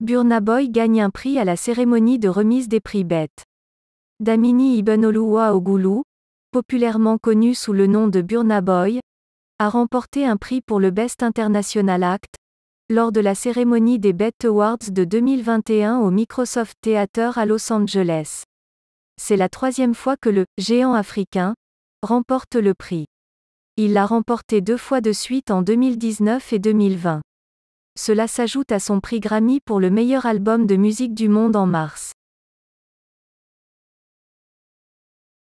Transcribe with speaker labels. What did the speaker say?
Speaker 1: Burna Boy gagne un prix à la cérémonie de remise des prix BET. Damini Ibn Oluwa Ogulu, populairement connu sous le nom de Burna Boy, a remporté un prix pour le Best International Act, lors de la cérémonie des BET Awards de 2021 au Microsoft Theater à Los Angeles. C'est la troisième fois que le géant africain remporte le prix. Il l'a remporté deux fois de suite en 2019 et 2020. Cela s'ajoute à son prix Grammy pour le meilleur album de musique du monde en mars.